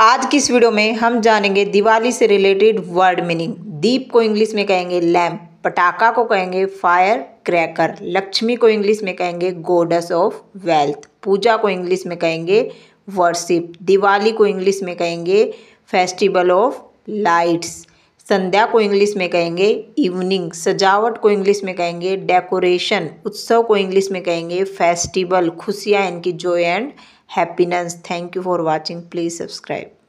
आज की इस वीडियो में हम जानेंगे दिवाली से रिलेटेड वर्ड मीनिंग दीप को इंग्लिश में कहेंगे लैम्प पटाखा को कहेंगे फायर क्रैकर लक्ष्मी को इंग्लिश में कहेंगे गोडस ऑफ वेल्थ पूजा को इंग्लिश में कहेंगे वर्शिप दिवाली को इंग्लिश में कहेंगे फेस्टिवल ऑफ लाइट्स संध्या को इंग्लिश में कहेंगे इवनिंग सजावट को इंग्लिश में कहेंगे डेकोरेशन उत्सव को इंग्लिश में कहेंगे फेस्टिवल खुशियाँ इनकी joy and happiness thank you for watching please subscribe